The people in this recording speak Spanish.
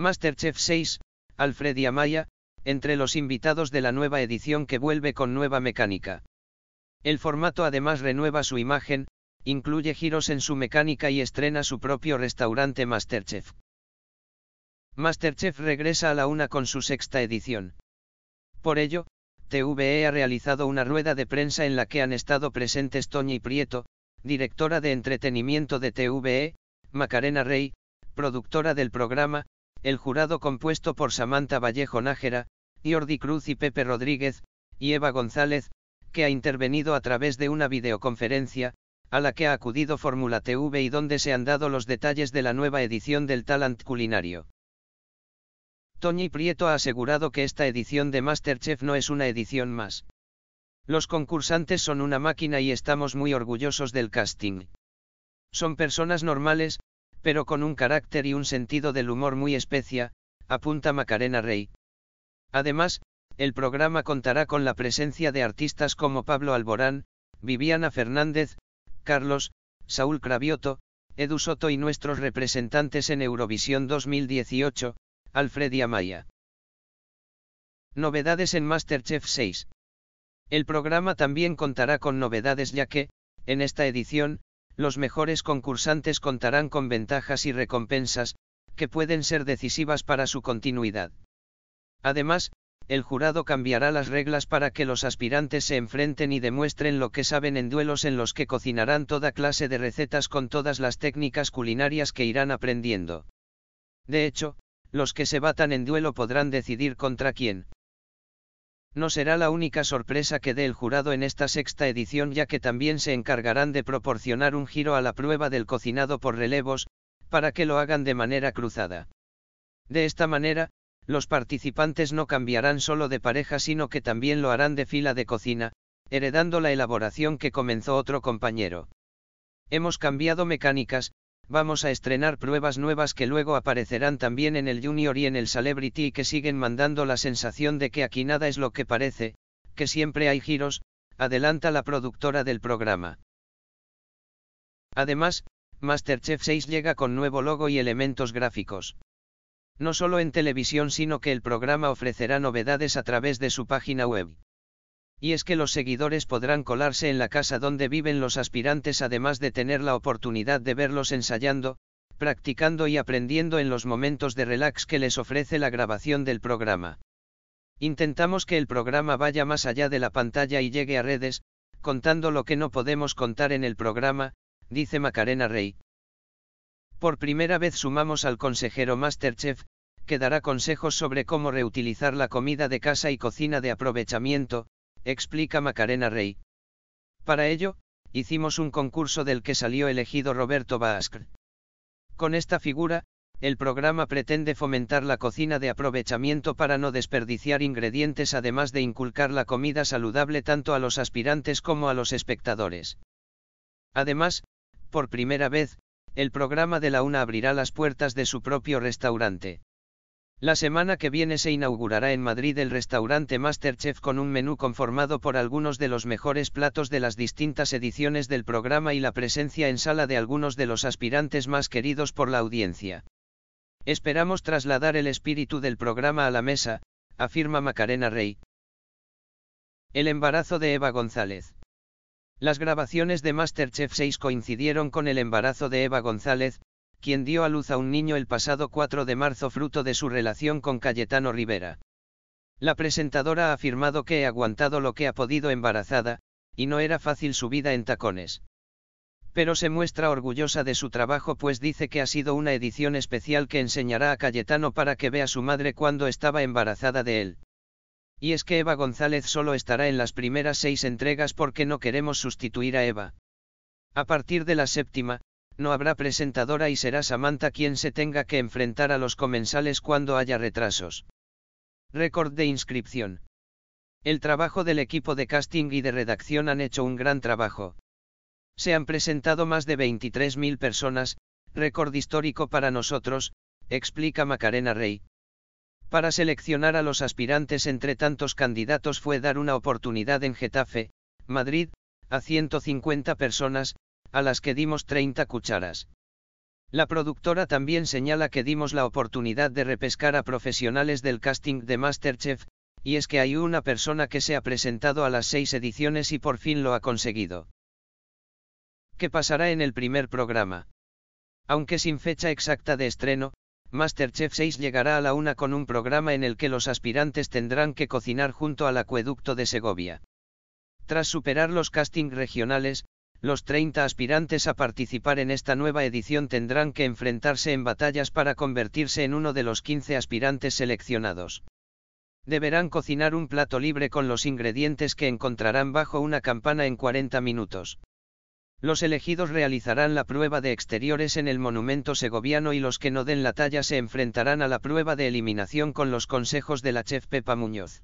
Masterchef 6, Alfred y Amaya, entre los invitados de la nueva edición que vuelve con nueva mecánica. El formato además renueva su imagen, incluye giros en su mecánica y estrena su propio restaurante Masterchef. Masterchef regresa a la una con su sexta edición. Por ello, TVE ha realizado una rueda de prensa en la que han estado presentes y Prieto, directora de entretenimiento de TVE, Macarena Rey, productora del programa, el jurado compuesto por Samantha Vallejo Nájera, Jordi Cruz y Pepe Rodríguez, y Eva González, que ha intervenido a través de una videoconferencia, a la que ha acudido Fórmula TV y donde se han dado los detalles de la nueva edición del Talent Culinario. Tony Prieto ha asegurado que esta edición de Masterchef no es una edición más. Los concursantes son una máquina y estamos muy orgullosos del casting. Son personas normales, pero con un carácter y un sentido del humor muy especia, apunta Macarena Rey. Además, el programa contará con la presencia de artistas como Pablo Alborán, Viviana Fernández, Carlos, Saúl Cravioto, Edu Soto y nuestros representantes en Eurovisión 2018, Alfred y Amaya. Novedades en Masterchef 6. El programa también contará con novedades ya que, en esta edición, los mejores concursantes contarán con ventajas y recompensas, que pueden ser decisivas para su continuidad. Además, el jurado cambiará las reglas para que los aspirantes se enfrenten y demuestren lo que saben en duelos en los que cocinarán toda clase de recetas con todas las técnicas culinarias que irán aprendiendo. De hecho, los que se batan en duelo podrán decidir contra quién, no será la única sorpresa que dé el jurado en esta sexta edición ya que también se encargarán de proporcionar un giro a la prueba del cocinado por relevos, para que lo hagan de manera cruzada. De esta manera, los participantes no cambiarán solo de pareja sino que también lo harán de fila de cocina, heredando la elaboración que comenzó otro compañero. Hemos cambiado mecánicas, Vamos a estrenar pruebas nuevas que luego aparecerán también en el Junior y en el Celebrity y que siguen mandando la sensación de que aquí nada es lo que parece, que siempre hay giros, adelanta la productora del programa. Además, Masterchef 6 llega con nuevo logo y elementos gráficos. No solo en televisión sino que el programa ofrecerá novedades a través de su página web y es que los seguidores podrán colarse en la casa donde viven los aspirantes además de tener la oportunidad de verlos ensayando, practicando y aprendiendo en los momentos de relax que les ofrece la grabación del programa. Intentamos que el programa vaya más allá de la pantalla y llegue a redes, contando lo que no podemos contar en el programa, dice Macarena Rey. Por primera vez sumamos al consejero Masterchef, que dará consejos sobre cómo reutilizar la comida de casa y cocina de aprovechamiento, explica Macarena Rey. Para ello, hicimos un concurso del que salió elegido Roberto Basque. Con esta figura, el programa pretende fomentar la cocina de aprovechamiento para no desperdiciar ingredientes además de inculcar la comida saludable tanto a los aspirantes como a los espectadores. Además, por primera vez, el programa de la UNA abrirá las puertas de su propio restaurante. La semana que viene se inaugurará en Madrid el restaurante Masterchef con un menú conformado por algunos de los mejores platos de las distintas ediciones del programa y la presencia en sala de algunos de los aspirantes más queridos por la audiencia. Esperamos trasladar el espíritu del programa a la mesa, afirma Macarena Rey. El embarazo de Eva González. Las grabaciones de Masterchef 6 coincidieron con el embarazo de Eva González, quien dio a luz a un niño el pasado 4 de marzo fruto de su relación con Cayetano Rivera. La presentadora ha afirmado que he aguantado lo que ha podido embarazada, y no era fácil su vida en tacones. Pero se muestra orgullosa de su trabajo pues dice que ha sido una edición especial que enseñará a Cayetano para que vea a su madre cuando estaba embarazada de él. Y es que Eva González solo estará en las primeras seis entregas porque no queremos sustituir a Eva. A partir de la séptima, no habrá presentadora y será Samantha quien se tenga que enfrentar a los comensales cuando haya retrasos. Récord de inscripción. El trabajo del equipo de casting y de redacción han hecho un gran trabajo. Se han presentado más de 23.000 personas, récord histórico para nosotros, explica Macarena Rey. Para seleccionar a los aspirantes entre tantos candidatos fue dar una oportunidad en Getafe, Madrid, a 150 personas, a las que dimos 30 cucharas. La productora también señala que dimos la oportunidad de repescar a profesionales del casting de Masterchef, y es que hay una persona que se ha presentado a las seis ediciones y por fin lo ha conseguido. ¿Qué pasará en el primer programa? Aunque sin fecha exacta de estreno, Masterchef 6 llegará a la una con un programa en el que los aspirantes tendrán que cocinar junto al acueducto de Segovia. Tras superar los castings regionales, los 30 aspirantes a participar en esta nueva edición tendrán que enfrentarse en batallas para convertirse en uno de los 15 aspirantes seleccionados. Deberán cocinar un plato libre con los ingredientes que encontrarán bajo una campana en 40 minutos. Los elegidos realizarán la prueba de exteriores en el monumento segoviano y los que no den la talla se enfrentarán a la prueba de eliminación con los consejos de la chef Pepa Muñoz.